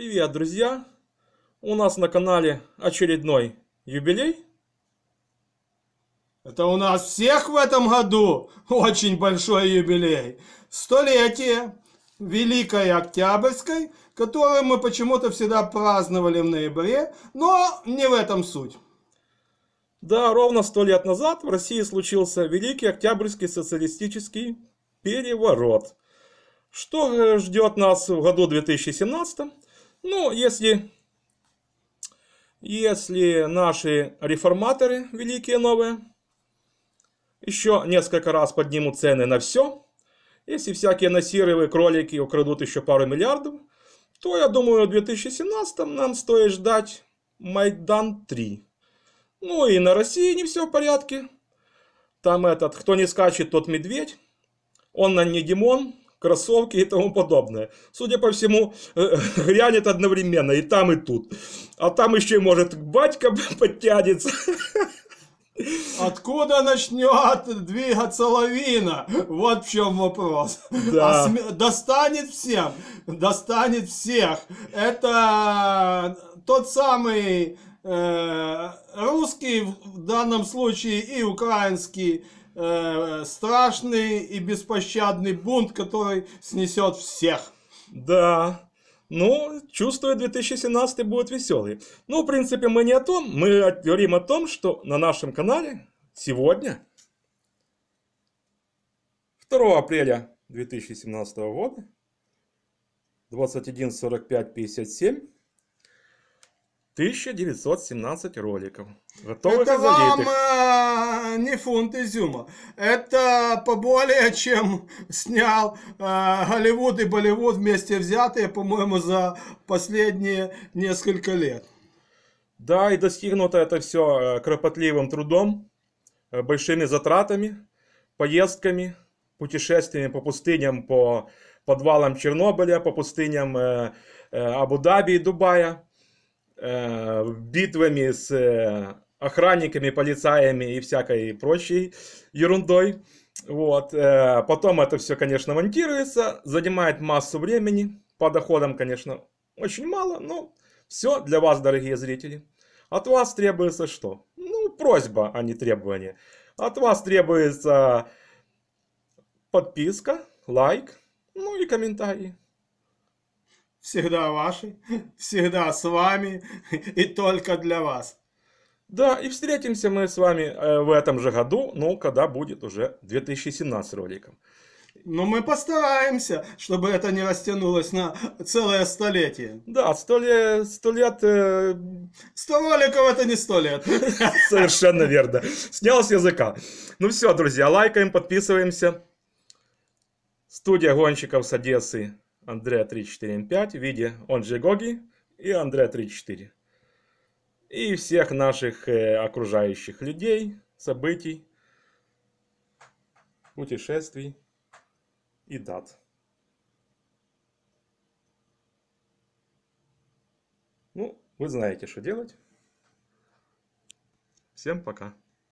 Привет, друзья! У нас на канале очередной юбилей. Это у нас всех в этом году очень большой юбилей. Столетие Великой Октябрьской, которую мы почему-то всегда праздновали в ноябре, но не в этом суть. Да, ровно сто лет назад в России случился Великий Октябрьский социалистический переворот. Что ждет нас в году 2017? Ну, если, если наши реформаторы, великие новые, еще несколько раз поднимут цены на все, если всякие насировые кролики украдут еще пару миллиардов, то, я думаю, в 2017 нам стоит ждать Майдан 3. Ну и на России не все в порядке. Там этот, кто не скачет, тот медведь. Он на не Димон, кроссовки и тому подобное. Судя по всему, э, грянет одновременно и там, и тут. А там еще, может, батька подтянется. Откуда начнет двигаться лавина? Вот в чем вопрос. Да. А см... Достанет всем, достанет всех. Это тот самый э, русский в данном случае и украинский Э, страшный и беспощадный бунт, который снесет всех. Да, ну, чувствую, 2017 будет веселый. Ну, в принципе, мы не о том, мы говорим о том, что на нашем канале сегодня, 2 апреля 2017 года, 21.45.57, 1917 роликов. Готовых Это вам э, не фунт изюма. Это поболее, чем снял э, Голливуд и Болливуд вместе взятые, по-моему, за последние несколько лет. Да, и достигнуто это все э, кропотливым трудом, э, большими затратами, поездками, путешествиями по пустыням, по подвалам Чернобыля, по пустыням э, Абу-Даби и Дубая – Э, битвами с э, охранниками, полицаями и всякой прочей ерундой. Вот. Э, потом это все, конечно, монтируется, занимает массу времени. По доходам, конечно, очень мало, но все для вас, дорогие зрители. От вас требуется что? Ну, просьба, а не требование. От вас требуется подписка, лайк, ну и комментарии всегда ваши, всегда с вами и только для вас. Да, и встретимся мы с вами э, в этом же году, но ну, когда будет уже 2017 роликом. Но ну, мы постараемся, чтобы это не растянулось на целое столетие. Да, сто лет... Сто, лет, э... сто роликов это не сто лет. Совершенно верно. Снял с языка. Ну все, друзья, лайкаем, подписываемся. Студия гонщиков с Одессы. Андреа 34М5 в виде он же Гоги и Андреа 34. И всех наших э, окружающих людей, событий, путешествий и дат. Ну, вы знаете, что делать. Всем пока.